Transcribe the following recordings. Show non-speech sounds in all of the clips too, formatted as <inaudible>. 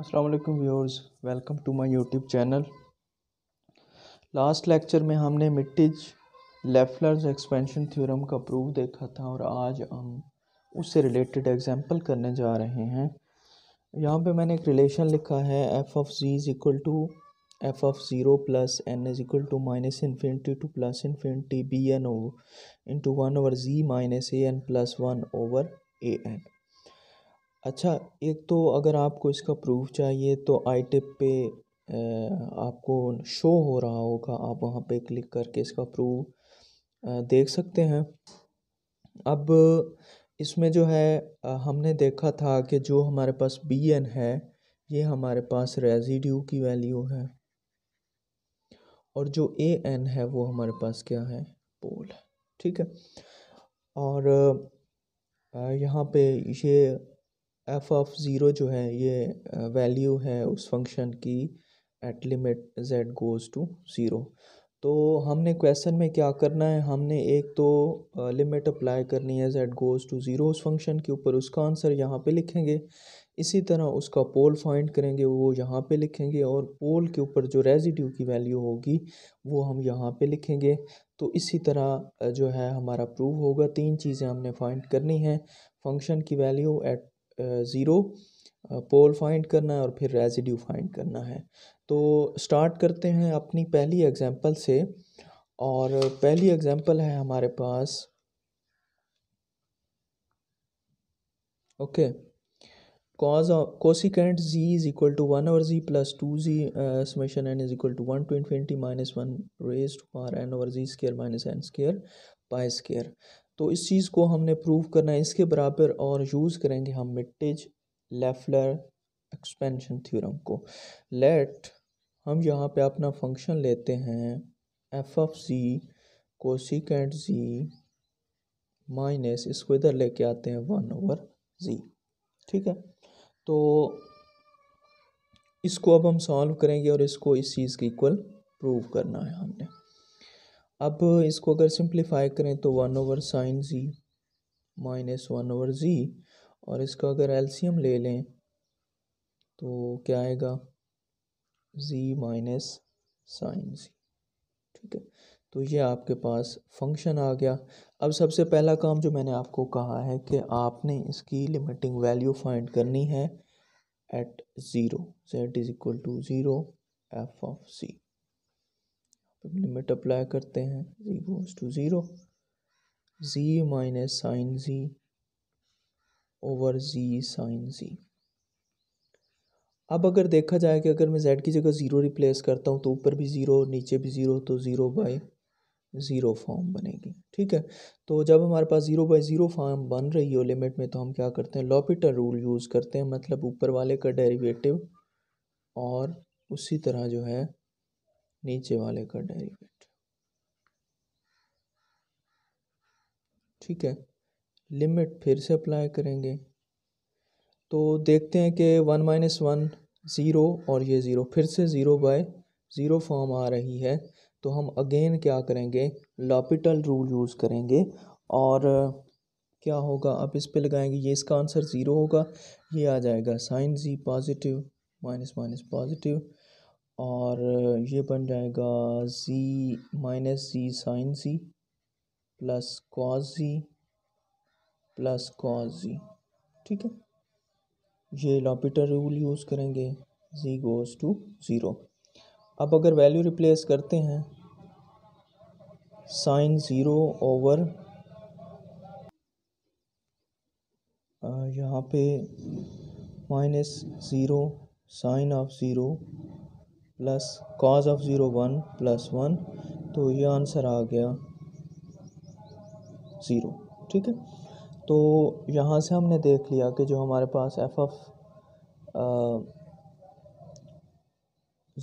Aslam viewers welcome to my YouTube channel last lecture में हमने Mittag Leffler's expansion theorem का proof देखा था और आज हम उससे रिलेटेड एग्जांपल करने जा रहे हैं यहाँ पे मैंने एक रिलेशन लिखा है f of z is equal to f of zero plus n is equal to minus infinity to plus infinity b n o into one over z minus a n plus one over a n अच्छा एक तो अगर आपको इसका proof चाहिए तो आई tip पे आपको शो हो रहा होगा आप वहाँ पे क्लिक करके इसका प्रूफ़ देख सकते हैं अब इसमें जो है हमने देखा था कि जो हमारे पास बी एन है ये हमारे पास रेजिड्यू की वैल्यू है और जो ए एन है वो हमारे पास क्या है पोल है ठीक है और यहाँ पे ये एफ ऑफ ज़ीरो जो है ये वैल्यू uh, है उस फंक्शन की at limit z goes to zero तो हमने क्वेश्चन में क्या करना है हमने एक तो लिमिट uh, अप्लाई करनी है जेड गोज़ टू ज़ीरो उस फंक्शन के ऊपर उसका आंसर यहाँ पे लिखेंगे इसी तरह उसका पोल फाइंड करेंगे वो यहाँ पे लिखेंगे और पोल के ऊपर जो रेजिड्यू की वैल्यू होगी वो हम यहाँ पे लिखेंगे तो इसी तरह uh, जो है हमारा प्रूव होगा तीन चीज़ें हमने फाइंड करनी है फंक्शन की value at zero pole find करना है और फिर रेजिड्यू फाइंड करना है तो स्टार्ट करते हैं अपनी पहली एग्जांपल से और पहली एग्जांपल है हमारे पास okay cos cosecant z is equal to one over z plus two z summation n is equal to one to infinity minus one raise to power n over z square minus n square pi square तो इस चीज़ को हमने prove करना है इसके बराबर और use करेंगे हम मिट्टिज लेफलर एक्सपेंशन थ्योरम को लेट हम यहाँ पे अपना फंक्शन लेते हैं f of z cosecant z minus इसको इधर लेके आते हैं वन ओवर जी ठीक है तो इसको अब हम सॉल्व करेंगे और इसको इस चीज़ की इक्वल प्रूव करना है हमने अब इसको अगर सिंप्लीफाई करें तो one over sine z minus one over z और इसका अगर एलसीएम ले लें तो क्या आएगा जी माइनस साइन जी ठीक है तो ये आपके पास फंक्शन आ गया अब सबसे पहला काम जो मैंने आपको कहा है कि आपने इसकी लिमिटिंग वैल्यू फाइंड करनी है at zero z is equal to zero f of c तब लिमिट अप्लाई करते हैं z goes to zero z minus sine z over z sine z अब अगर देखा जाए कि अगर मैं जेड की जगह ज़ीरो रिप्लेस करता हूँ तो ऊपर भी ज़ीरो नीचे भी ज़ीरो तो ज़ीरो बाई ज़ीरो फॉर्म बनेगी ठीक है तो जब हमारे पास ज़ीरो बाई ज़ीरो फॉर्म बन रही हो लिमिट में तो हम क्या करते हैं लॉपिटर रूल यूज़ करते हैं मतलब ऊपर वाले का डेरिवेटिव और उसी तरह जो है नीचे वाले का डेरिवेटिव ठीक है लिमिट फिर से अप्लाई करेंगे तो देखते हैं कि वन माइनस वन ज़ीरो और ये ज़ीरो फिर से ज़ीरो बाय ज़ीरो फॉर्म आ रही है तो हम अगेन क्या करेंगे लॉपिटल रूल यूज़ करेंगे और क्या होगा आप इस पे लगाएंगे ये इसका आंसर ज़ीरो होगा ये आ जाएगा sine z positive minus minus positive और ये बन जाएगा z minus z sine z plus cos z plus cos z ठीक है ये लॉपिटर रूल यूज़ करेंगे जी गोज़ टू ज़ीरो अब अगर वैल्यू रिप्लेस करते हैं साइन ज़ीरो ओवर यहाँ पे minus zero sine of zero plus cos of zero one plus one तो ये आंसर आ गया ज़ीरो ठीक है तो यहाँ से हमने देख लिया कि जो हमारे पास एफ ऑफ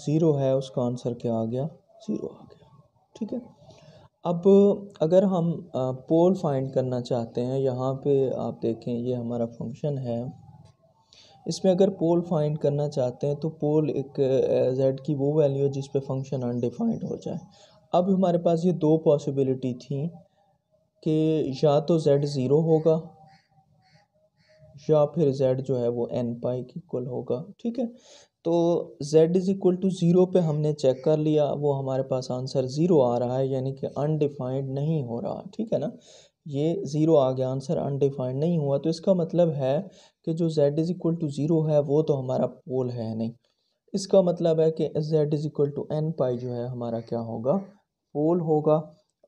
ज़ीरो है उसका आंसर क्या आ गया ज़ीरो आ गया ठीक है अब अगर हम पोल फाइंड करना चाहते हैं यहाँ पे आप देखें ये हमारा फंक्शन है इसमें अगर पोल फाइंड करना चाहते हैं तो पोल एक जेड की वो वैल्यू है जिस पे फंक्शन अनडिफाइंड हो जाए अब हमारे पास ये दो पॉसिबिलिटी थी कि या तो जेड ज़ीरो होगा या फिर जेड जो है वो एन पाई की इक्वल होगा ठीक है तो z is equal to zero पे हमने चेक कर लिया वो हमारे पास आंसर ज़ीरो आ रहा है यानी कि अनडिफाइंड नहीं हो रहा ठीक है ना ये ज़ीरो आ गया आंसर अनडिफाइंड नहीं हुआ तो इसका मतलब है कि जो z is equal to zero है वो तो हमारा पोल है नहीं इसका मतलब है कि z is equal to n pi जो है हमारा क्या होगा पोल होगा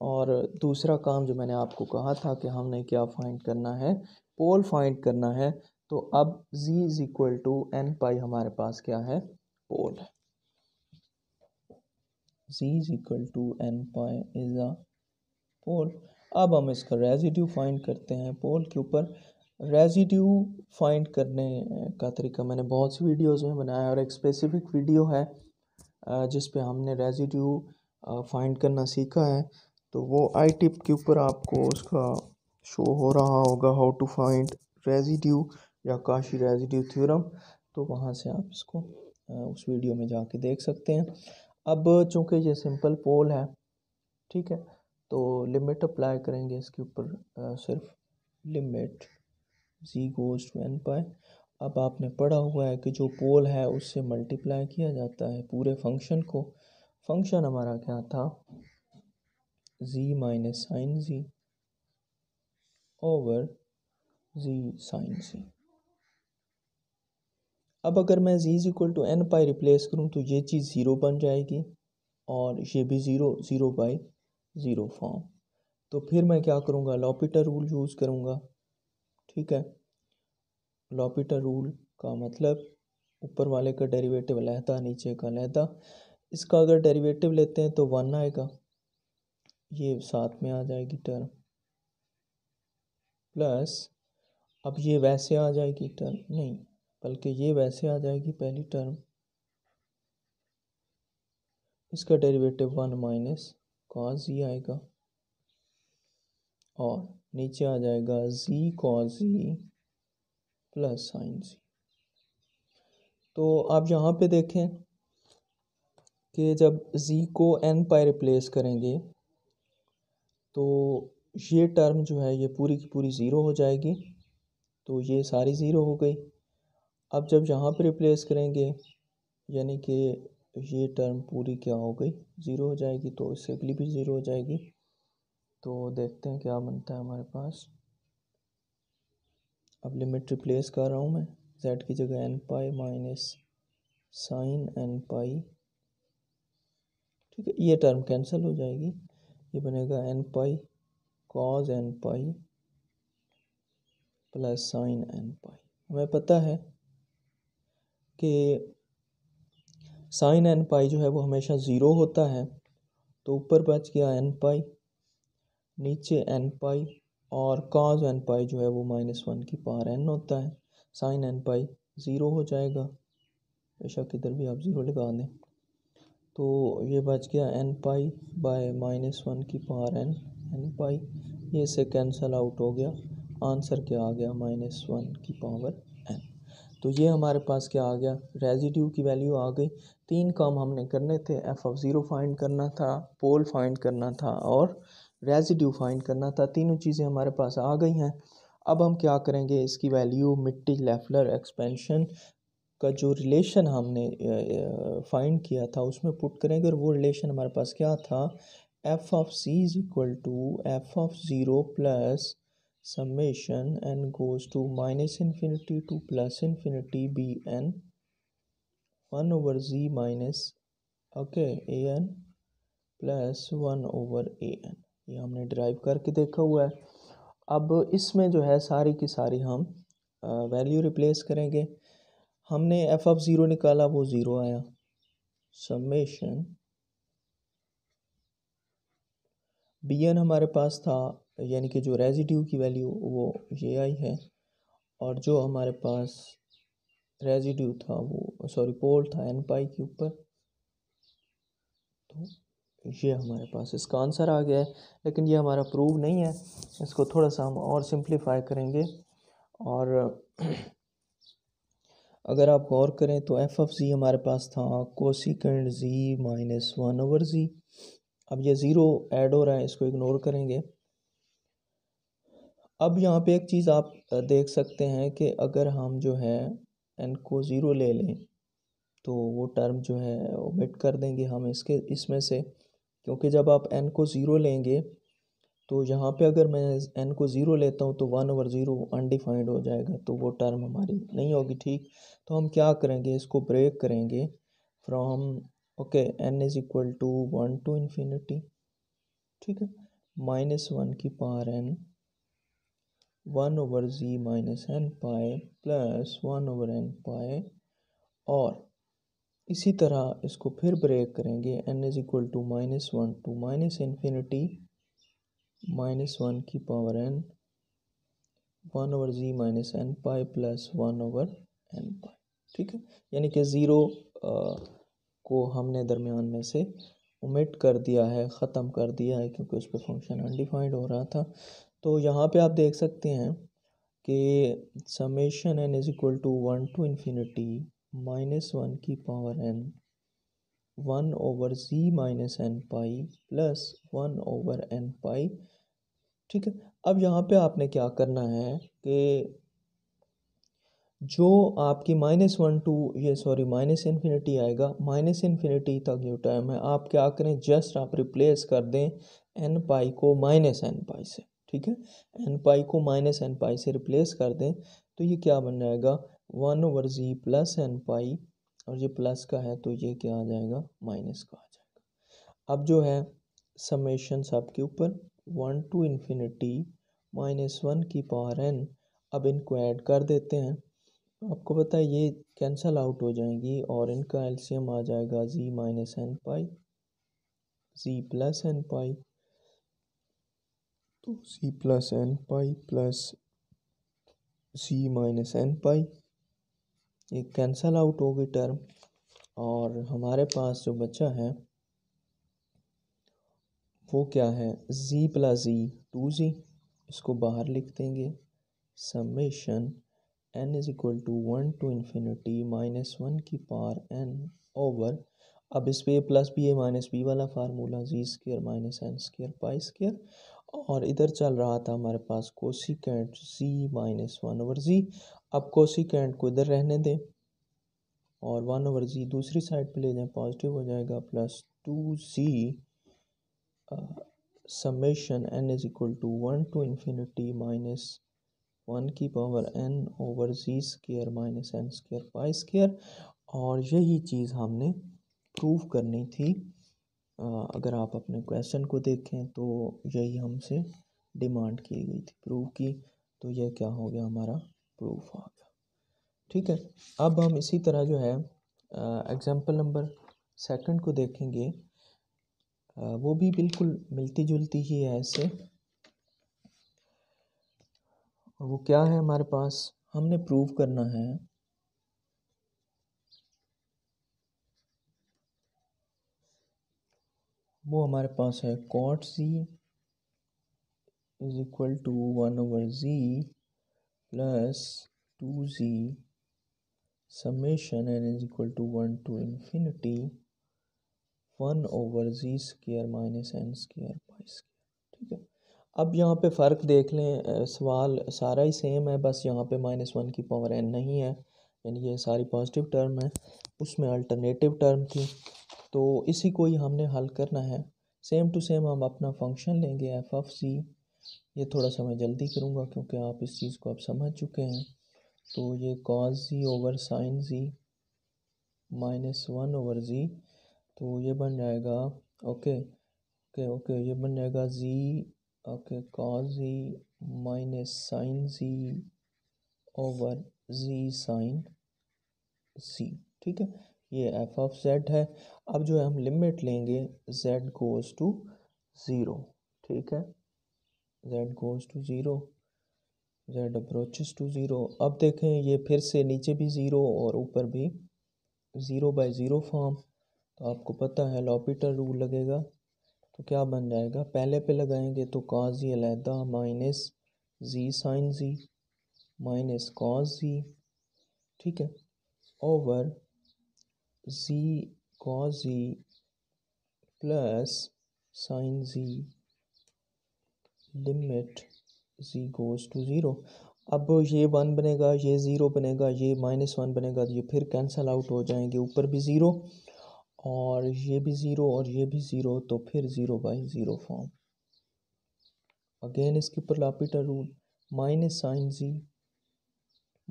और दूसरा काम जो मैंने आपको कहा था कि हमने क्या फाइंड करना है पोल फाइंड करना है तो अब z is equal to n pi हमारे पास क्या है पोल है z is equal to n pi is a pole अब हम इसका रेजिड्यू फाइंड करते हैं पोल के ऊपर रेजिड्यू फाइंड करने का तरीका मैंने बहुत सी वीडियोस में बनाया है और एक स्पेसिफिक वीडियो है जिस पे हमने रेजिड्यू फाइंड करना सीखा है तो वो आई टिप के ऊपर आपको उसका शो हो रहा होगा हाउ टू फाइंड रेजिड्यू या काशी रेजिड्यू थ्योरम तो वहाँ से आप इसको उस वीडियो में जाके देख सकते हैं अब चूँकि ये सिंपल पोल है ठीक है तो लिमिट अप्लाई करेंगे इसके ऊपर सिर्फ limit z goes to n pi अब आपने पढ़ा हुआ है कि जो पोल है उससे मल्टीप्लाई किया जाता है पूरे फंक्शन को फंक्शन हमारा क्या था z minus sine z over z sine z अब अगर मैं z is equal to n pi replace करूँ तो ये चीज़ ज़ीरो बन जाएगी और ये भी zero zero by zero form तो फिर मैं क्या करूँगा लॉपिटर रूल यूज़ करूँगा ठीक है लॉपिटा रूल का मतलब ऊपर वाले का डेरिवेटिव अलहदा नीचे का अलहदा इसका अगर डेरिवेटिव लेते हैं तो वन आएगा ये साथ में आ जाएगी टर्म प्लस अब ये वैसे आ जाएगी टर्म नहीं बल्कि ये वैसे आ जाएगी पहली टर्म इसका डेरिवेटिव वन माइनस कॉज ये आएगा और नीचे आ जाएगा z cos z plus sine z तो आप यहाँ पे देखें कि जब जी को एन पाई रिप्लेस करेंगे तो ये टर्म जो है ये पूरी की पूरी ज़ीरो हो जाएगी तो ये सारी ज़ीरो हो गई अब जब यहाँ पर रिप्लेस करेंगे यानी कि ये टर्म पूरी क्या हो गई ज़ीरो हो जाएगी तो इससे अगली भी ज़ीरो हो जाएगी तो देखते हैं क्या बनता है हमारे पास अब लिमिट रिप्लेस कर रहा हूँ मैं जेड की जगह n pi minus sine n pi ठीक है ये टर्म कैंसिल हो जाएगी ये बनेगा n pi cos n pi plus sine n pi हमें पता है कि साइन एन पाई जो है वो हमेशा ज़ीरो होता है तो ऊपर बच गया एन पाई नीचे एन पाई और काज एन पाई जो है वो माइनस वन की पावर एन होता है साइन एन पाई ज़ीरो हो जाएगा बेशक इधर भी आप ज़ीरो लगा दें तो ये बच गया n pi by minus one की पावर एन एन पाई ये इसे कैंसल आउट हो गया आंसर क्या आ गया माइनस वन की पावर एन तो ये हमारे पास क्या आ गया रेजिड्यू की वैल्यू आ गई तीन काम हमने करने थे एफ ऑफ ज़ीरो फाइंड करना था पोल फाइंड करना था और रेजिड्यू फाइंड करना था तीनों चीज़ें हमारे पास आ गई हैं अब हम क्या करेंगे इसकी वैल्यू मिट्टी लेफलर एक्सपेंशन का जो रिलेशन हमने फाइंड किया था उसमें पुट करेंगे और वो रिलेशन हमारे पास क्या था f of c is equal to f of zero plus summation n goes to minus infinity to plus infinity b n one over z minus okay a n plus one over a n ये हमने drive करके देखा हुआ है अब इसमें जो है सारी की सारी हम वैल्यू रिप्लेस करेंगे हमने एफ ऑफ ज़ीरो निकाला वो ज़ीरो आया समेशन बी एन हमारे पास था यानी कि जो रेजिड्यू की वैल्यू वो ये आई है और जो हमारे पास रेजिड्यू था वो सॉरी पोल था एन पाई के ऊपर तो ये हमारे पास इसका आंसर आ गया है लेकिन ये हमारा प्रूव नहीं है इसको थोड़ा सा हम और सिंप्लीफाई करेंगे और <clears throat> अगर आप गौर करें तो एफ ऑफ जी हमारे पास था cosecant z minus one over z अब ये ज़ीरो ऐड हो रहा है इसको इग्नोर करेंगे अब यहाँ पे एक चीज़ आप देख सकते हैं कि अगर हम जो है एन को ज़ीरो ले लें तो वो टर्म जो है ओमिट कर देंगे हम इसके इसमें से क्योंकि जब आप एन को ज़ीरो लेंगे तो यहाँ पे अगर मैं एन को ज़ीरो लेता हूँ तो वन ओवर ज़ीरो अनडिफाइंड हो जाएगा तो वो टर्म हमारी नहीं होगी ठीक तो हम क्या करेंगे इसको ब्रेक करेंगे from okay n is equal to one to infinity ठीक है माइनस वन की power n one over z minus n pi plus one over n pi और इसी तरह इसको फिर ब्रेक करेंगे n is equal to minus one to minus infinity minus one की power n one over z minus n pi plus one over n pi ठीक है यानी कि ज़ीरो को हमने दरमियान में से उमिट कर दिया है ख़त्म कर दिया है क्योंकि उस पर फंक्शन अनडिफाइंड हो रहा था तो यहाँ पे आप देख सकते हैं कि summation n is equal to one to infinity minus one की power n one over z minus n pi plus one over n pi ठीक है अब यहाँ पे आपने क्या करना है कि जो आपकी माइनस वन टू ये सॉरी माइनस इन्फिनिटी आएगा माइनस इन्फिनिटी तक जो टाइम है आप क्या करें जस्ट आप रिप्लेस कर दें एन पाई को माइनस एन पाई से ठीक है एन पाई को माइनस एन पाई से रिप्लेस कर दें तो ये क्या बन जाएगा one over z plus n pi और ये प्लस का है तो ये क्या आ जाएगा माइनस का आ जाएगा अब जो है समेशन सब के ऊपर one to infinity minus one की पावर एन अब इनको ऐड कर देते हैं तो आपको पता है ये कैंसल आउट हो जाएंगी और इनका एल्सीयम आ जाएगा z minus n pi z plus n pi तो z plus n pi plus z minus n pi ये कैंसल आउट होगी टर्म और हमारे पास जो बचा है वो क्या है z plus z two z इसको बाहर लिख देंगे summation n is equal to one to infinity minus one की पार n ओवर अब इस पर plus b a minus b वाला formula z square minus n square pi square और इधर चल रहा था हमारे पास cot z minus one over z अब कैंट को इधर रहने दें और वन ओवर जी दूसरी साइड पे ले जाएं पॉजिटिव हो जाएगा plus two z summation n is equal to one to infinity minus one की power n over z square minus n square pi square और यही चीज़ हमने प्रूव करनी थी अगर आप अपने क्वेश्चन को देखें तो यही हमसे डिमांड की गई थी प्रूव की तो यह क्या हो गया हमारा प्रूफ ऑफ ठीक है अब हम इसी तरह जो है एग्जाम्पल नंबर सेकंड को देखेंगे आ, वो भी बिल्कुल मिलती जुलती ही है इससे वो क्या है हमारे पास हमने प्रूव करना है वो हमारे पास है cot z is equal to one over z plus two z summation n is equal to one to infinity one over z square minus n square pi square ठीक है अब यहाँ पे फ़र्क देख लें सवाल सारा ही सेम है बस यहाँ पे माइनस वन की पावर एन नहीं है यानी ये सारी पॉजिटिव टर्म है उसमें अल्टरनेटिव टर्म थी तो इसी को ही हमने हल करना है सेम टू सेम हम अपना फंक्शन लेंगे एफ ऑफ जी ये थोड़ा सा मैं जल्दी करूँगा क्योंकि आप इस चीज़ को आप समझ चुके हैं तो ये cos z over sine z minus one over z तो ये बन जाएगा ओके ओके ओके ये बन जाएगा z okay cos z minus sine z over z sine z ठीक है ये एफ ऑफ जेड है अब जो है हम लिमिट लेंगे जेड गोज़ टू ज़ीरो ठीक है z goes to zero z approaches to zero अब देखें ये फिर से नीचे भी ज़ीरो और ऊपर भी ज़ीरो बाई ज़ीरो फॉर्म तो आपको पता है लॉपिटर रूल लगेगा तो क्या बन जाएगा पहले पे लगाएंगे तो कॉस जी अलहदा minus z sine z minus cos z ठीक है over z cos z plus sine z limit z goes to zero अब ये वन बनेगा ये ज़ीरो बनेगा ये माइनस वन बनेगा ये फिर कैंसिल आउट हो जाएंगे ऊपर भी ज़ीरो और ये भी ज़ीरो और ये भी ज़ीरो तो फिर zero by zero form again इसके ऊपर L'Hopital rule minus sine z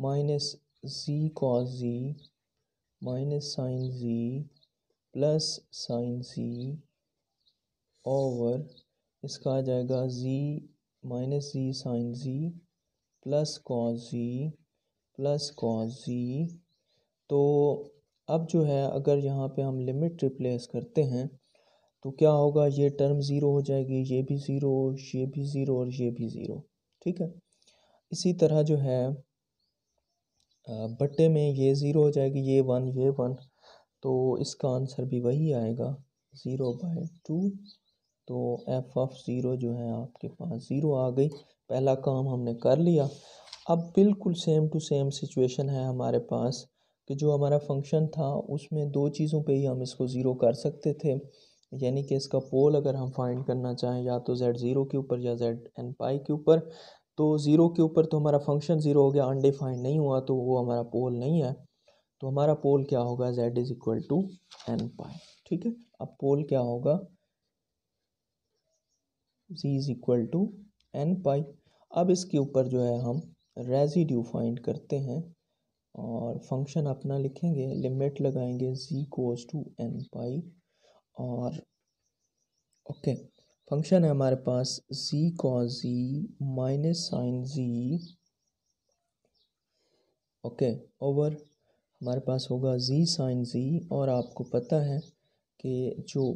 minus z cos z minus sine z plus sine z over इसका आ जाएगा z minus z sine z plus cos z plus cos z तो अब जो है अगर यहाँ पे हम लिमिट रिप्लेस करते हैं तो क्या होगा ये टर्म ज़ीरो हो जाएगी ये भी ज़ीरो ये भी ज़ीरो और ये भी ज़ीरो ठीक है इसी तरह जो है बट्टे में ये ज़ीरो हो जाएगी ये वन ये वन तो इसका आंसर भी वही आएगा ज़ीरो बाय टू तो एफ़ ऑफ ज़ीरो जो है आपके पास ज़ीरो आ गई पहला काम हमने कर लिया अब बिल्कुल सेम टू सेम सिचुएशन है हमारे पास कि जो हमारा फंक्शन था उसमें दो चीज़ों पे ही हम इसको ज़ीरो कर सकते थे यानी कि इसका पोल अगर हम फाइंड करना चाहें या तो जेड ज़ीरो के ऊपर या जेड एन पाई के ऊपर तो ज़ीरो के ऊपर तो हमारा फंक्शन ज़ीरो हो गया अनडिफाइंड नहीं हुआ तो वो हमारा पोल नहीं है तो हमारा पोल क्या होगा z is equal to n pi ठीक है अब पोल क्या होगा z is equal to n pi अब इसके ऊपर जो है हम रेजिड्यू फाइंड करते हैं और फंक्शन अपना लिखेंगे लिमिट लगाएंगे जी कोज टू एन पाई और ओके फंक्शन है हमारे पास z cos z minus sine z okay over हमारे पास होगा जी साइन जी और आपको पता है कि जो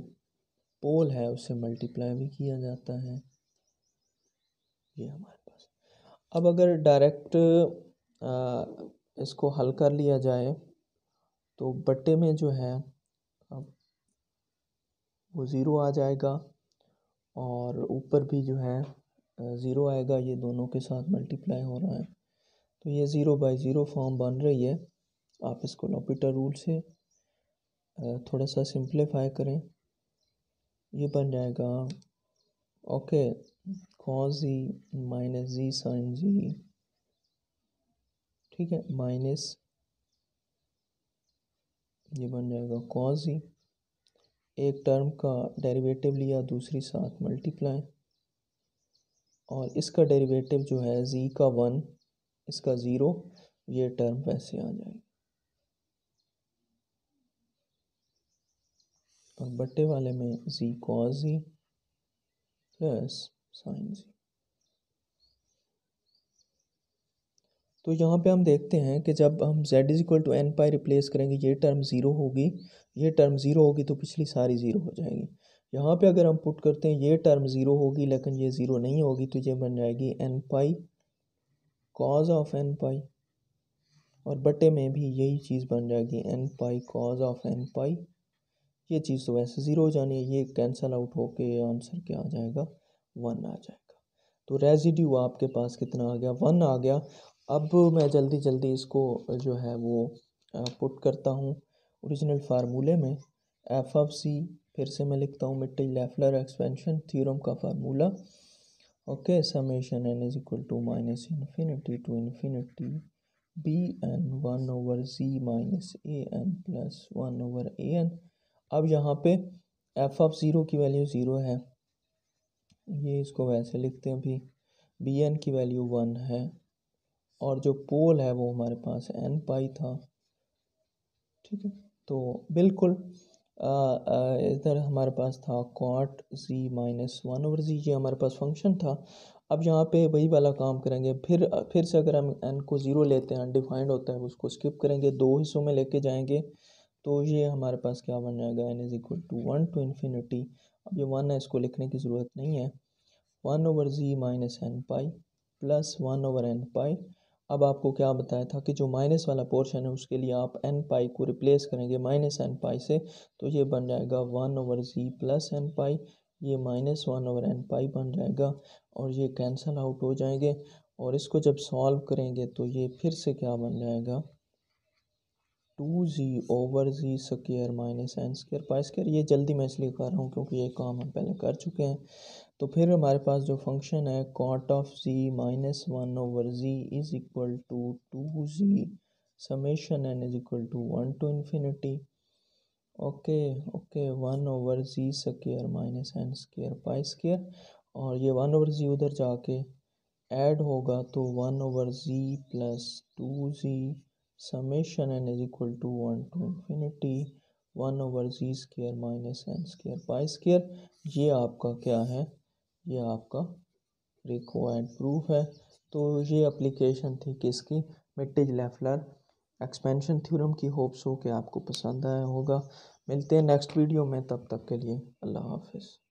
पोल है उससे मल्टीप्लाई भी किया जाता है ये हमारे पास अब अगर डायरेक्ट इसको हल कर लिया जाए तो बट्टे में जो है अब वो ज़ीरो आ जाएगा और ऊपर भी जो है ज़ीरो आएगा ये दोनों के साथ मल्टीप्लाई हो रहा है तो ये ज़ीरो बाई ज़ीरो फॉर्म बन रही है आप इसको लॉपिटर रूल से थोड़ा सा सिंप्लीफाई करें ये बन जाएगा okay cos z minus z sine z ठीक है माइनस ये बन जाएगा कॉस जी e। एक टर्म का डेरिवेटिव लिया दूसरी साथ मल्टीप्लाई और इसका डेरिवेटिव जो है जी का वन इसका ज़ीरो ये टर्म वैसे आ जाएगी और बट्टे वाले में z cos z plus sine z तो यहाँ पे हम देखते हैं कि जब हम z is equal to n pi replace करेंगे ये टर्म ज़ीरो होगी ये टर्म ज़ीरो होगी तो पिछली सारी ज़ीरो हो जाएगी यहाँ पे अगर हम पुट करते हैं ये टर्म ज़ीरो होगी लेकिन ये ज़ीरो नहीं होगी तो ये बन जाएगी n pi cos of n pi और बटे में भी यही चीज़ बन जाएगी n pi cos of n pi ये चीज़ तो वैसे ज़ीरो हो जानी है ये कैंसल आउट होके आंसर क्या आ जाएगा वन आ जाएगा तो रेजिड्यू आपके पास कितना आ गया वन आ गया अब मैं जल्दी जल्दी इसको जो है वो पुट करता हूँ ओरिजिनल फार्मूले में एफ ऑफ सी फिर से मैं लिखता हूँ मिट्टी लेफलर एक्सपेंशन थ्योरम का formula okay summation n is equal to minus infinity to infinity b n one over c minus a n plus one over a n अब यहाँ पे एफ ऑफ ज़ीरो की value zero है ये इसको वैसे लिखते हैं भी बी एन की वैल्यू वन है और जो पोल है वो हमारे पास एन पाई था ठीक है तो बिल्कुल इधर हमारे पास था cot z minus one over z ये हमारे पास फंक्शन था अब यहाँ पे वही वाला काम करेंगे फिर फिर से अगर हम एन को ज़ीरो लेते हैं अनडिफाइंड होता है उसको स्किप करेंगे दो हिस्सों में लेके जाएंगे तो ये हमारे पास क्या बन जाएगा n is equal to one to infinity अब ये वन है इसको लिखने की ज़रूरत नहीं है one over z minus n pi plus one over n pi अब आपको क्या बताया था कि जो माइनस वाला पोर्शन है उसके लिए आप एन पाई को रिप्लेस करेंगे माइनस एन पाई से तो ये बन जाएगा one over z plus n pi ये minus one over n pi बन जाएगा और ये कैंसल आउट हो जाएंगे और इसको जब सॉल्व करेंगे तो ये फिर से क्या बन जाएगा two z over z square minus n square pi square ये जल्दी मैं इसलिए कर रहा हूँ क्योंकि ये काम हम पहले कर चुके हैं तो फिर हमारे पास जो फंक्शन है cot of z minus one over z is equal to two z summation n is equal to one to infinity okay okay one over z square minus n square pi square और ये one over जी उधर जाके add होगा तो one over z plus two z summation n is equal to 1 to infinity 1 over z square minus n square pi square ये आपका क्या है ये आपका रिक्वायर्ड प्रूफ है तो ये एप्लीकेशन थी किसकी मिट्टी लेफलर एक्सपेंशन थ्योरम की होप्स हो कि आपको पसंद आया होगा मिलते हैं नेक्स्ट वीडियो में तब तक के लिए अल्लाह हाफिज़